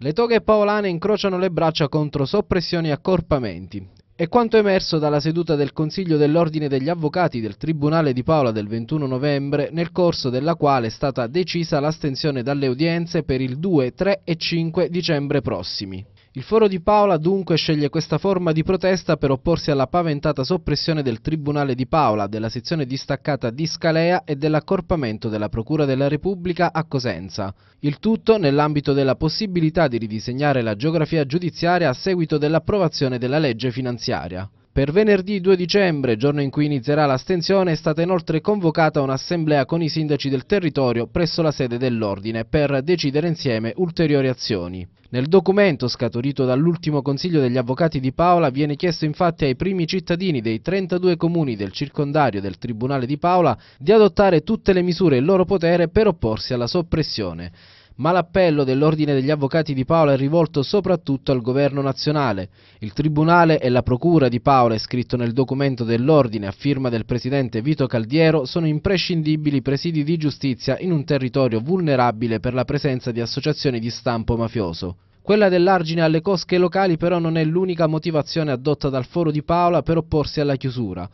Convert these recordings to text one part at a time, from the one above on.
Le toghe paolane incrociano le braccia contro soppressioni e accorpamenti. È quanto emerso dalla seduta del Consiglio dell'Ordine degli Avvocati del Tribunale di Paola del 21 novembre, nel corso della quale è stata decisa l'astensione dalle udienze per il 2, 3 e 5 dicembre prossimi. Il foro di Paola dunque sceglie questa forma di protesta per opporsi alla paventata soppressione del Tribunale di Paola, della sezione distaccata di Scalea e dell'accorpamento della Procura della Repubblica a Cosenza. Il tutto nell'ambito della possibilità di ridisegnare la geografia giudiziaria a seguito dell'approvazione della legge finanziaria. Per venerdì 2 dicembre, giorno in cui inizierà l'astensione, è stata inoltre convocata un'assemblea con i sindaci del territorio presso la sede dell'Ordine per decidere insieme ulteriori azioni. Nel documento scaturito dall'ultimo Consiglio degli Avvocati di Paola viene chiesto infatti ai primi cittadini dei 32 comuni del circondario del Tribunale di Paola di adottare tutte le misure in loro potere per opporsi alla soppressione ma l'appello dell'Ordine degli Avvocati di Paola è rivolto soprattutto al Governo nazionale. Il Tribunale e la Procura di Paola, è scritto nel documento dell'Ordine a firma del Presidente Vito Caldiero, sono imprescindibili presidi di giustizia in un territorio vulnerabile per la presenza di associazioni di stampo mafioso. Quella dell'argine alle cosche locali però non è l'unica motivazione adotta dal foro di Paola per opporsi alla chiusura.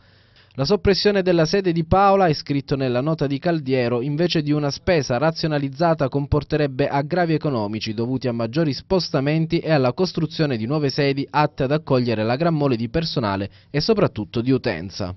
La soppressione della sede di Paola, è scritto nella nota di Caldiero, invece di una spesa razionalizzata comporterebbe aggravi economici dovuti a maggiori spostamenti e alla costruzione di nuove sedi atte ad accogliere la gran mole di personale e soprattutto di utenza.